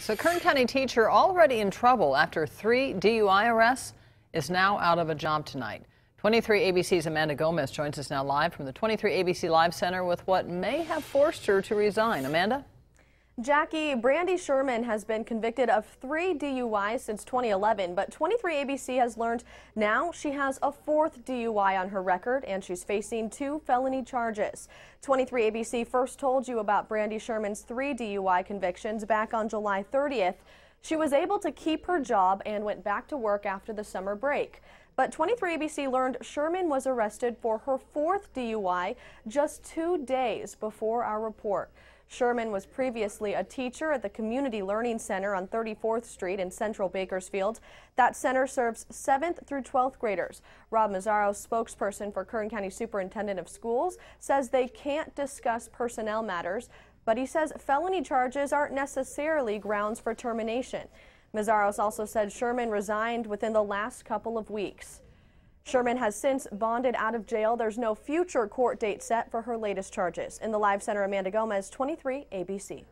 So Kern County teacher already in trouble after three DUI arrests is now out of a job tonight. 23 ABC's Amanda Gomez joins us now live from the 23 ABC Live Center with what may have forced her to resign. Amanda? Jackie, Brandy Sherman has been convicted of three DUIs since 2011, but 23ABC has learned now she has a fourth DUI on her record and she's facing two felony charges. 23ABC first told you about Brandy Sherman's three DUI convictions back on July 30th. She was able to keep her job and went back to work after the summer break. But 23ABC learned Sherman was arrested for her fourth DUI just two days before our report. Sherman was previously a teacher at the Community Learning Center on 34th Street in central Bakersfield. That center serves 7th through 12th graders. Rob Mazzaro, spokesperson for Kern County Superintendent of Schools, says they can't discuss personnel matters, but he says felony charges aren't necessarily grounds for termination. Mazaros also said Sherman resigned within the last couple of weeks. Sherman has since bonded out of jail. There's no future court date set for her latest charges. In the Live Center, Amanda Gomez, 23 ABC.